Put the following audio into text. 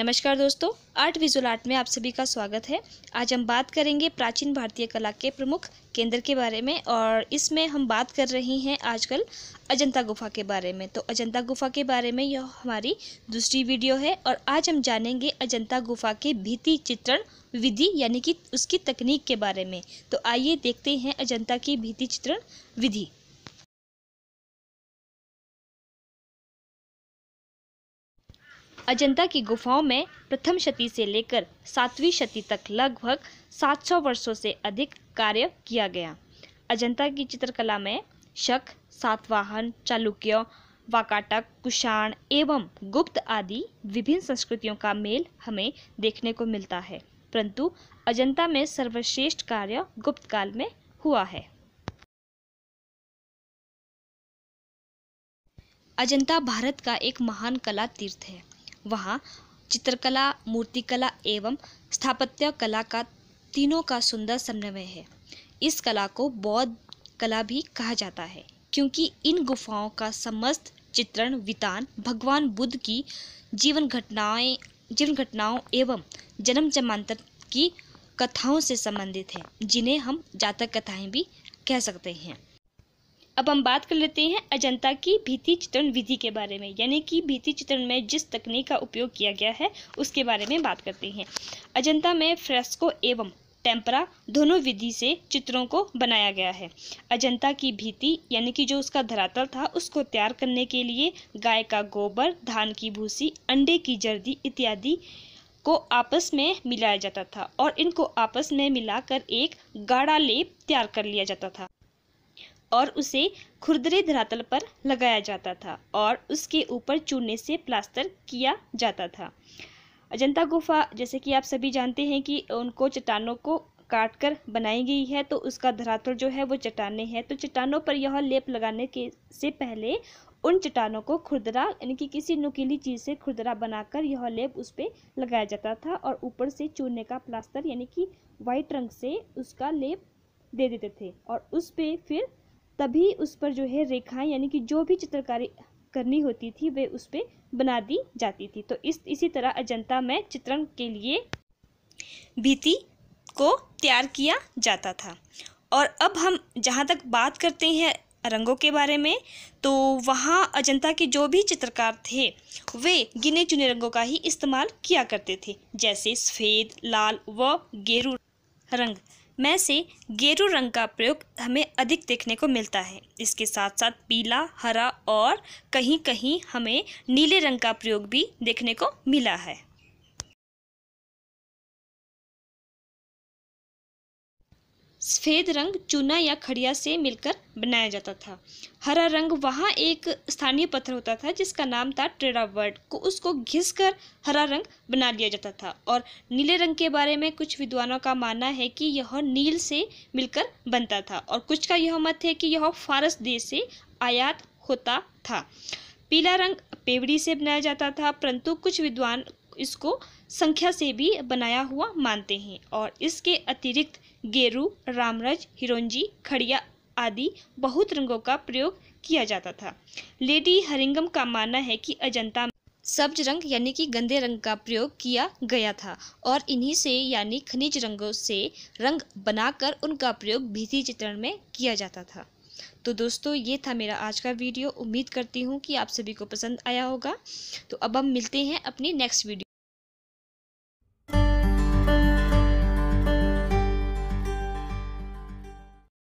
नमस्कार दोस्तों art visual art में आप सभी का स्वागत है आज हम बात करेंगे प्राचीन भारतीय कला के प्रमुख केंद्र के बारे में और इसमें हम बात कर रहे हैं आजकल अजंता गुफा के बारे में तो अजंता गुफा के बारे में यह हमारी दूसरी वीडियो है और आज हम जानेंगे अजंता गुफा के भीति चित्रण विधि यानी कि उसकी तकनीक के बारे में तो आइए देखते हैं अजंता की भीति चित्रण विधि अजंता की गुफाओं में प्रथम शती से लेकर सातवीं शती तक लगभग 700 वर्षों से अधिक कार्य किया गया अजंता की चित्रकला में शक सातवाहन चालुक्य वाकाटक कुषाण एवं गुप्त आदि विभिन्न संस्कृतियों का मेल हमें देखने को मिलता है परंतु अजंता में सर्वश्रेष्ठ कार्य गुप्त काल में हुआ है अजंता भारत का एक महान कला तीर्थ है वहाँ चित्रकला मूर्तिकला एवं स्थापत्य कला का तीनों का सुंदर समन्वय है इस कला को बौद्ध कला भी कहा जाता है क्योंकि इन गुफाओं का समस्त चित्रण वितान भगवान बुद्ध की जीवन घटनाएं जीवन घटनाओं एवं जन्म जमांतर की कथाओं से संबंधित है जिन्हें हम जातक कथाएं भी कह सकते हैं अब हम बात कर लेते हैं अजंता की भीति चित्रण विधि के बारे में यानी कि भीति चित्रण में जिस तकनीक का उपयोग किया गया है उसके बारे में बात करते हैं अजंता में फ्रेस्को एवं टेम्परा दोनों विधि से चित्रों को बनाया गया है अजंता की भीति यानी कि जो उसका धरातल था उसको तैयार करने के लिए गाय का गोबर धान की भूसी अंडे की जर्दी इत्यादि को आपस में मिलाया जाता था और इनको आपस में मिलाकर एक गाढ़ा लेप तैयार कर लिया जाता था और उसे खुरदरे धरातल पर लगाया जाता था और उसके ऊपर चूने से प्लास्टर किया जाता था अजंता गुफा जैसे कि आप सभी जानते हैं कि उनको चट्टानों को काट कर बनाई गई है तो उसका धरातल जो है वो चट्टाने हैं तो चट्टानों पर यह लेप लगाने के से पहले उन चट्टानों को खुरदरा यानी कि किसी नुकीली चीज़ से खुरदरा बनाकर यह लेप उस पर लगाया जाता था और ऊपर से चूने का प्लास्टर यानी कि वाइट रंग से उसका लेप दे देते थे और उस पर फिर तभी उस पर जो है रेखाएं यानी कि जो भी चित्रकारी करनी होती थी वे उस पर बना दी जाती थी तो इस इसी तरह अजंता में चित्रण के लिए भीति को तैयार किया जाता था और अब हम जहाँ तक बात करते हैं रंगों के बारे में तो वहाँ अजंता के जो भी चित्रकार थे वे गिने चुने रंगों का ही इस्तेमाल किया करते थे जैसे सफ़ेद लाल व गेरू रंग में से गेरू रंग का प्रयोग हमें अधिक देखने को मिलता है इसके साथ साथ पीला हरा और कहीं कहीं हमें नीले रंग का प्रयोग भी देखने को मिला है सफ़ेद रंग चूना या खड़िया से मिलकर बनाया जाता था हरा रंग वहाँ एक स्थानीय पत्थर होता था जिसका नाम था वर्ड को उसको घिस कर हरा रंग बना लिया जाता था और नीले रंग के बारे में कुछ विद्वानों का मानना है कि यह नील से मिलकर बनता था और कुछ का यह मत है कि यह फारस देश से आयात होता था पीला रंग पेवड़ी से बनाया जाता था परंतु कुछ विद्वान इसको संख्या से भी बनाया हुआ मानते हैं और इसके अतिरिक्त गेरू रामरज हिरोंजी खड़िया आदि बहुत रंगों का प्रयोग किया जाता था लेडी हरिंगम का मानना है कि अजंता सब्ज रंग यानी कि गंदे रंग का प्रयोग किया गया था और इन्हीं से यानी खनिज रंगों से रंग बनाकर उनका प्रयोग भित्ति चित्रण में किया जाता था तो दोस्तों ये था मेरा आज का वीडियो उम्मीद करती हूँ कि आप सभी को पसंद आया होगा तो अब हम मिलते हैं अपनी नेक्स्ट वीडियो